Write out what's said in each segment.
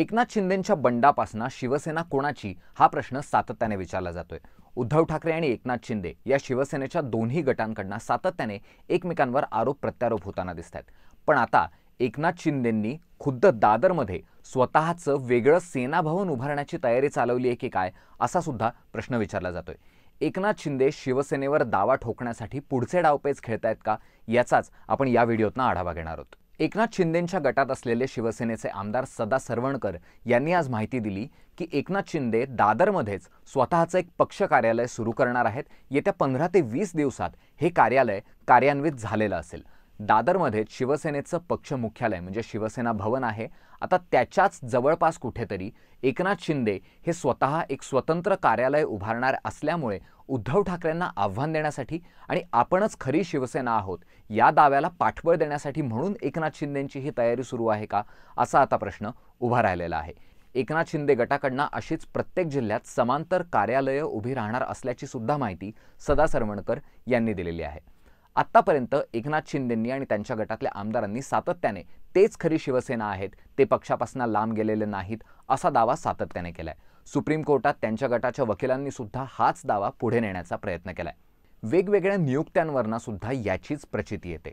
एकनाथ शिंदेंच्या बंडापासना शिवसेना कोणाची हा प्रश्न सातत्याने विचारला जातोय उद्धव ठाकरे आणि एकनाथ शिंदे या शिवसेनेच्या दोन्ही गटांकडनं सातत्याने एकमेकांवर आरोप प्रत्यारोप होताना दिसत आहेत पण आता एकनाथ शिंदेंनी खुद्द दादरमध्ये स्वतःचं वेगळं सेनाभवन उभारण्याची तयारी चालवली आहे की काय असा सुद्धा प्रश्न विचारला जातोय एकनाथ शिंदे शिवसेनेवर दावा ठोकण्यासाठी पुढचे डावपेच खेळतायत का याचाच आपण या व्हिडिओतनं आढावा घेणार आहोत एकनाथ शिंदेंच्या गटात असलेले शिवसेनेचे आमदार सदा सरवणकर यांनी आज माहिती दिली की एकनाथ शिंदे दादरमध्येच स्वतःचं एक पक्ष कार्यालय सुरू करणार आहेत येत्या पंधरा ते वीस दिवसात हे कार्यालय कार्यान्वित झालेलं असेल दादरमध्ये शिवसेनेचं पक्ष मुख्यालय म्हणजे शिवसेना भवन आहे आता त्याच्याच जवळपास कुठेतरी एकनाथ शिंदे हे स्वतः एक स्वतंत्र कार्यालय उभारणार असल्यामुळे उद्धव ठाकरेंना आव्हान देण्यासाठी आणि आपणच खरी शिवसेना आहोत या दाव्याला पाठबळ देण्यासाठी म्हणून एकनाथ शिंदेंची ही तयारी सुरू आहे का असा आता प्रश्न उभा राहिलेला आहे एकनाथ शिंदे गटाकडनं अशीच प्रत्येक जिल्ह्यात समांतर कार्यालयं उभी राहणार असल्याची सुद्धा माहिती सदा सरवणकर यांनी दिलेली आहे आत्तापर्यंत एकनाथ शिंदेंनी आणि त्यांच्या गटातल्या आमदारांनी सातत्याने तेच खरी शिवसेना आहेत ते पक्षापासून लांब गेलेले नाहीत असा दावा सातत्याने केलाय सुप्रीम कोर्टात त्यांच्या गटाच्या वकिलांनी सुद्धा हाच दावा पुढे नेण्याचा प्रयत्न केलाय वेगवेगळ्या नियुक्त्यांवरना सुद्धा याचीच प्रचिती येते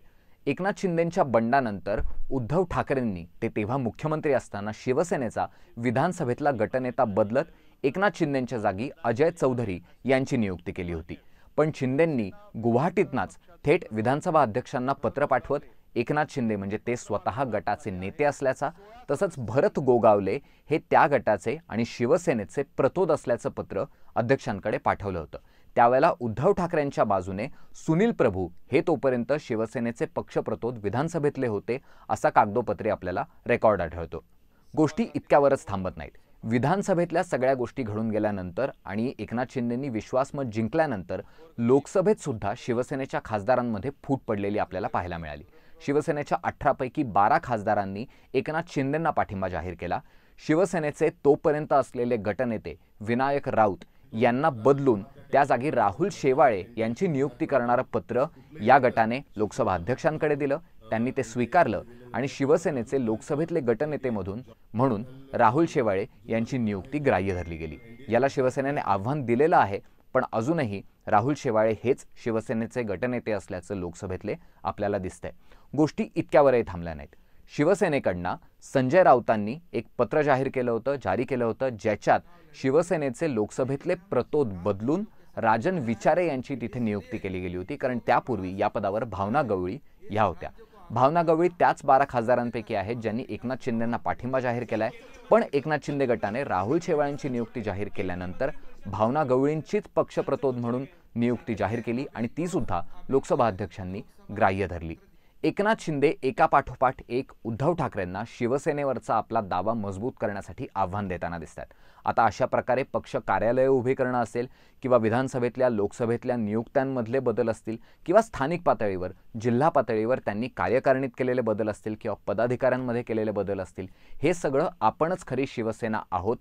एकनाथ शिंदेंच्या बंडानंतर उद्धव ठाकरेंनी ते तेव्हा मुख्यमंत्री असताना शिवसेनेचा विधानसभेतला गटनेता बदलत एकनाथ शिंदेंच्या जागी अजय चौधरी यांची नियुक्ती केली होती पण शिंदेंनी गुवाहाटीतनाच थेट विधानसभा अध्यक्षांना पत्र पाठवत एकनाथ शिंदे म्हणजे ते स्वतः गटाचे नेते असल्याचा तसंच भरत गोगावले हे त्या गटाचे आणि शिवसेनेचे प्रतोद असल्याचं पत्र अध्यक्षांकडे पाठवलं होतं त्यावेळेला उद्धव ठाकरेंच्या बाजूने सुनील प्रभू हे तोपर्यंत शिवसेनेचे पक्षप्रतोद विधानसभेतले होते असा कागदोपत्री आपल्याला रेकॉर्ड आढळतो गोष्टी इतक्यावरच थांबत नाहीत विधानसभेतल्या सगळ्या गोष्टी घडून गेल्यानंतर आणि एकनाथ शिंदेंनी विश्वासमत जिंकल्यानंतर लोकसभेत सुद्धा शिवसेनेच्या खासदारांमध्ये फूट पडलेली आपल्याला पाहायला मिळाली शिवसेनेच्या अठरापैकी बारा खासदारांनी एकनाथ शिंदेंना पाठिंबा जाहीर केला शिवसेनेचे तोपर्यंत असलेले गटनेते विनायक राऊत यांना बदलून त्या जागी राहुल शेवाळे यांची नियुक्ती करणारं पत्र या गटाने लोकसभा अध्यक्षांकडे दिलं त्यांनी ते स्वीकारलं आणि शिवसेनेचे लोकसभेतले गटनेतेमधून म्हणून राहुल शेवाळे यांची नियुक्ती ग्राह्य धरली गेली याला शिवसेनेने आव्हान दिलेलं आहे पण अजूनही राहुल शेवाळे हेच शिवसेनेचे गटनेते असल्याचं लोकसभेतले आपल्याला दिसतंय गोष्टी इतक्यावरही थांबल्या नाहीत शिवसेनेकडनं संजय राऊतांनी एक पत्र जाहीर केलं होतं जारी केलं होतं ज्याच्यात शिवसेनेचे लोकसभेतले प्रतोद बदलून राजन विचारे यांची तिथे नियुक्ती केली गेली होती कारण त्यापूर्वी या पदावर भावना गवळी ह्या होत्या भावना गवळी त्याच बारा खासदारांपैकी आहेत ज्यांनी एकनाथ शिंदेंना पाठिंबा जाहीर केलाय पण एकनाथ शिंदे गटाने राहुल शेवाळ्यांची नियुक्ती जाहीर केल्यानंतर भावना गवळींचीच पक्षप्रतोद म्हणून नियुक्ती जाहीर केली आणि ती सुद्धा लोकसभा अध्यक्षांनी ग्राह्य धरली एकनाथ शिंदे एकापाठोपाठ एक उद्धव ठाकरेंना शिवसेनेवरचा आपला दावा मजबूत करण्यासाठी आव्हान देताना दिसतात आता अशा प्रकारे पक्ष कार्यालय उभे करणं असेल किंवा विधानसभेतल्या लोकसभेतल्या नियुक्त्यांमधले बदल असतील किंवा स्थानिक पातळीवर जिल्हा पातळीवर त्यांनी कार्यकारिणीत केलेले बदल असतील किंवा पदाधिकाऱ्यांमध्ये केलेले बदल असतील हे सगळं आपणच खरी शिवसेना आहोत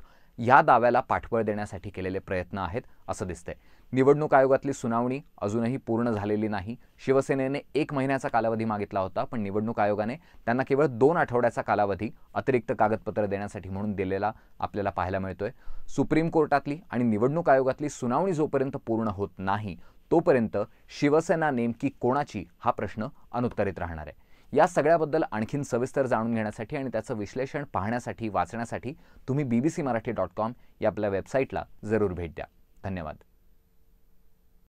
या दाव्याला पाठबळ देण्यासाठी केलेले प्रयत्न आहेत असं दिसतंय निवडणूक आयोगातली सुनावणी अजूनही पूर्ण झालेली नाही शिवसेनेने एक महिन्याचा कालावधी मागितला होता पण निवडणूक आयोगाने त्यांना केवळ दोन आठवड्याचा कालावधी अतिरिक्त कागदपत्र देण्यासाठी म्हणून दिलेला आपल्याला पाहायला मिळतोय सुप्रीम कोर्टातली आणि निवडणूक आयोगातली सुनावणी जोपर्यंत पूर्ण होत नाही तोपर्यंत शिवसेना नेमकी कोणाची हा प्रश्न अनुत्तरित राहणार आहे या सगळ्याबद्दल आणखीन सविस्तर जाणून घेण्यासाठी आणि त्याचं विश्लेषण पाहण्यासाठी वाचण्यासाठी तुम्ही B B C Marathi dot com या आपल्या वेबसाईटला जरूर भेट द्या धन्यवाद